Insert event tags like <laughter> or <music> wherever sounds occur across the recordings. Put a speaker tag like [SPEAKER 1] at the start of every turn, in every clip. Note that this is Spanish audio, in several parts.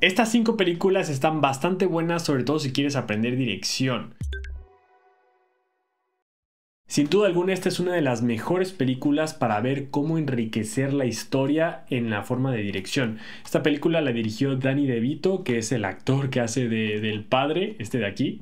[SPEAKER 1] Estas cinco películas están bastante buenas, sobre todo si quieres aprender dirección. Sin duda alguna, esta es una de las mejores películas para ver cómo enriquecer la historia en la forma de dirección. Esta película la dirigió Danny DeVito, que es el actor que hace del padre, este de aquí,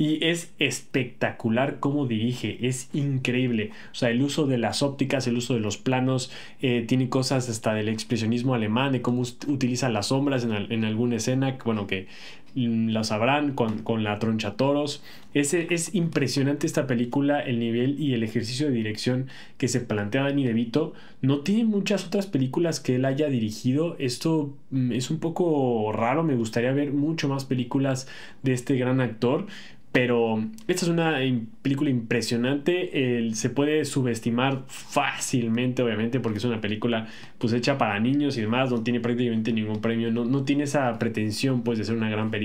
[SPEAKER 1] y es espectacular cómo dirige, es increíble. O sea, el uso de las ópticas, el uso de los planos, eh, tiene cosas hasta del expresionismo alemán, de cómo utiliza las sombras en, en alguna escena, bueno, que Mm, la sabrán con, con la toros Es, es impresionante esta película, el nivel y el ejercicio de dirección que se plantea Danny DeVito. No tiene muchas otras películas que él haya dirigido. Esto mm, es un poco raro, me gustaría ver mucho más películas de este gran actor. Pero esta es una película impresionante. se puede subestimar fácilmente, obviamente, porque es una película pues hecha para niños y demás. No tiene prácticamente ningún premio. No, no tiene esa pretensión pues de ser una gran película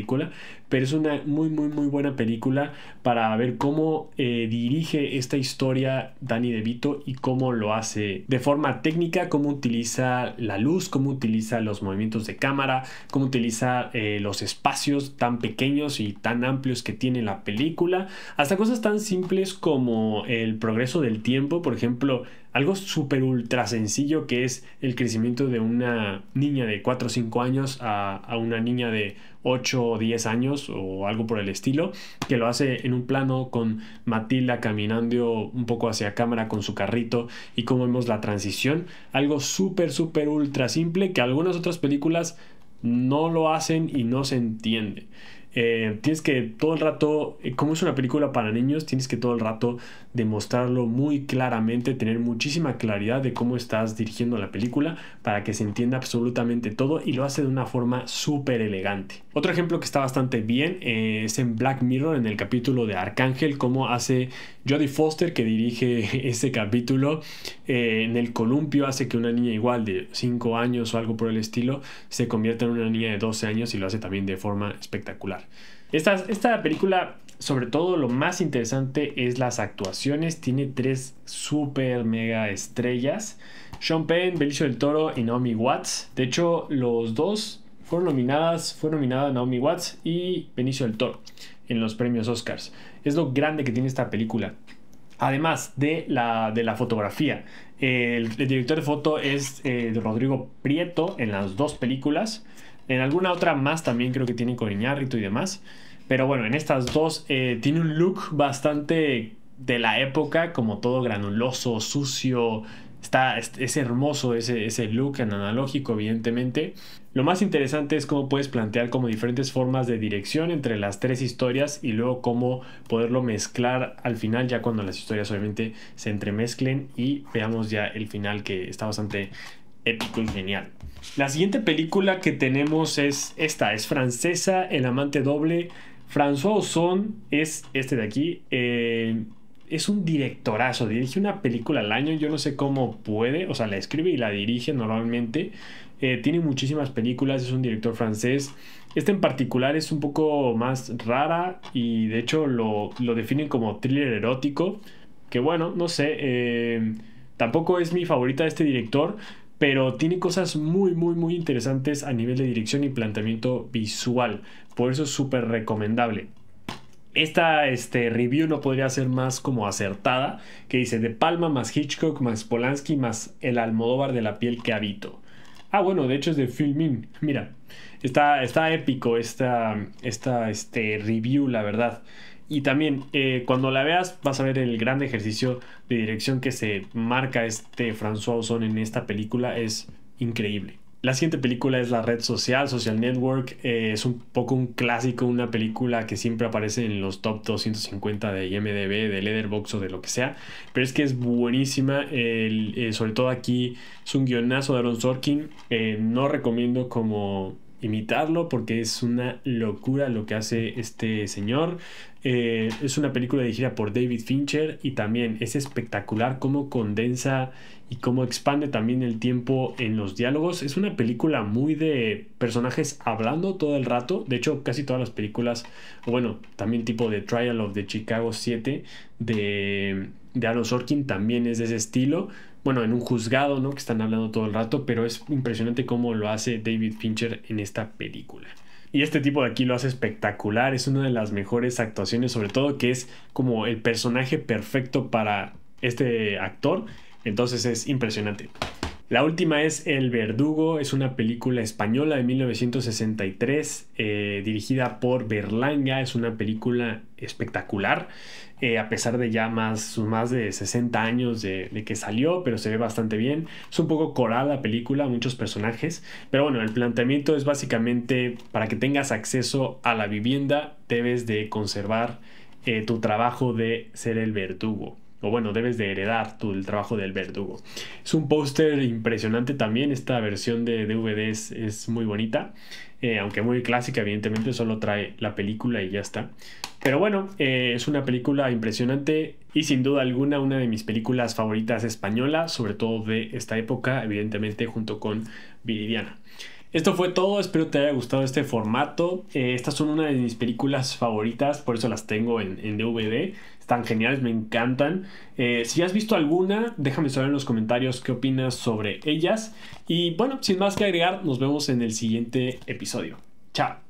[SPEAKER 1] pero es una muy, muy, muy buena película para ver cómo eh, dirige esta historia Danny DeVito y cómo lo hace de forma técnica, cómo utiliza la luz, cómo utiliza los movimientos de cámara, cómo utiliza eh, los espacios tan pequeños y tan amplios que tiene la película, hasta cosas tan simples como el progreso del tiempo, por ejemplo, algo súper ultra sencillo que es el crecimiento de una niña de 4 o 5 años a, una niña de 8 o 10 años o algo por el estilo, que lo hace en un plano con Matilda caminando un poco hacia cámara con su carrito y cómo vemos la transición. Algo súper, súper ultra simple que algunas otras películas no lo hacen y no se entiende. Eh, tienes que todo el rato, eh, como es una película para niños, tienes que todo el rato demostrarlo muy claramente, tener muchísima claridad de cómo estás dirigiendo la película para que se entienda absolutamente todo y lo hace de una forma súper elegante. Otro ejemplo que está bastante bien eh, es en Black Mirror, en el capítulo de Arcángel, cómo hace Jodie Foster, que dirige <laughs> ese capítulo, en el columpio hace que una niña igual de 5 años o algo por el estilo se convierta en una niña de 12 años y lo hace también de forma espectacular. Esta, película, sobre todo lo más interesante es las actuaciones. Tiene tres super mega estrellas. Sean Penn, Benicio del Toro y Naomi Watts. De hecho, los dos fueron nominadas, fue nominada Naomi Watts y Benicio del Toro en los premios Oscars. Es lo grande que tiene esta película. Además de la, de la fotografía. El, director de foto es eh, Rodrigo Prieto en las dos películas. En alguna otra más también creo que tiene con y demás. Pero bueno, en estas dos eh, tiene un look bastante de la época, como todo granuloso, sucio. Está, es, hermoso ese, ese look analógico, evidentemente. Lo más interesante es cómo puedes plantear como diferentes formas de dirección entre las tres historias y luego cómo poderlo mezclar al final ya cuando las historias obviamente se entremezclen y veamos ya el final que está bastante épico y genial. La siguiente película que tenemos es esta, es francesa, El amante doble. François Ozon es este de aquí. Eh, es un directorazo, dirige una película al año, yo no sé cómo puede, o sea, la escribe y la dirige normalmente. Eh, tiene muchísimas películas, es un director francés. Este en particular es un poco más rara y de hecho lo, definen como thriller erótico, que bueno, no sé, eh, tampoco es mi favorita de este director, pero tiene cosas muy, muy, muy interesantes a nivel de dirección y planteamiento visual. Por eso es súper recomendable. Esta este, review no podría ser más como acertada, que dice De Palma más Hitchcock más Polanski más el Almodóvar de la piel que habito. Ah, bueno, de hecho es de Filmin. Mira, está, está épico esta, esta este, review, la verdad. Y también, eh, cuando la veas, vas a ver el gran ejercicio de dirección que se marca este François Ozon en esta película. Es increíble. La siguiente película es La Red Social, Social Network. Eh, es un poco un clásico, una película que siempre aparece en los top 250 de IMDB, de Letterboxd o de lo que sea. Pero es que es buenísima, eh, sobre todo aquí es un guionazo de Aaron Sorkin. no recomiendo como imitarlo porque es una locura lo que hace este señor. Eh, es una película dirigida por David Fincher y también es espectacular cómo condensa y cómo expande también el tiempo en los diálogos. Es una película muy de personajes hablando todo el rato. De hecho, casi todas las películas, bueno, también tipo de Trial of the Chicago 7 de de Aaron Sorkin también es de ese estilo. Bueno, en un juzgado, ¿no? Que están hablando todo el rato, pero es impresionante cómo lo hace David Fincher en esta película. Y este tipo de aquí lo hace espectacular, es una de las mejores actuaciones, sobre todo que es como el personaje perfecto para este actor. Entonces es impresionante. La última es El Verdugo, es una película española de 1963 eh, dirigida por Berlanga, es una película espectacular, eh, a pesar de ya más, más de 60 años de, que salió, pero se ve bastante bien. Es un poco coral la película, muchos personajes, pero bueno, el planteamiento es básicamente para que tengas acceso a la vivienda debes de conservar eh, tu trabajo de ser el verdugo o bueno, debes de heredar tú el trabajo del verdugo. Es un póster impresionante también, esta versión de DVD es, muy bonita, eh, aunque muy clásica, evidentemente solo trae la película y ya está. Pero bueno, eh, es una película impresionante y sin duda alguna una de mis películas favoritas españolas. sobre todo de esta época, evidentemente junto con Viridiana. Esto fue todo, espero te haya gustado este formato. Eh, estas son una de mis películas favoritas, por eso las tengo en DVD están geniales, me encantan. Eh, si has visto alguna, déjame saber en los comentarios qué opinas sobre ellas. Y bueno, sin más que agregar, nos vemos en el siguiente episodio. Chao.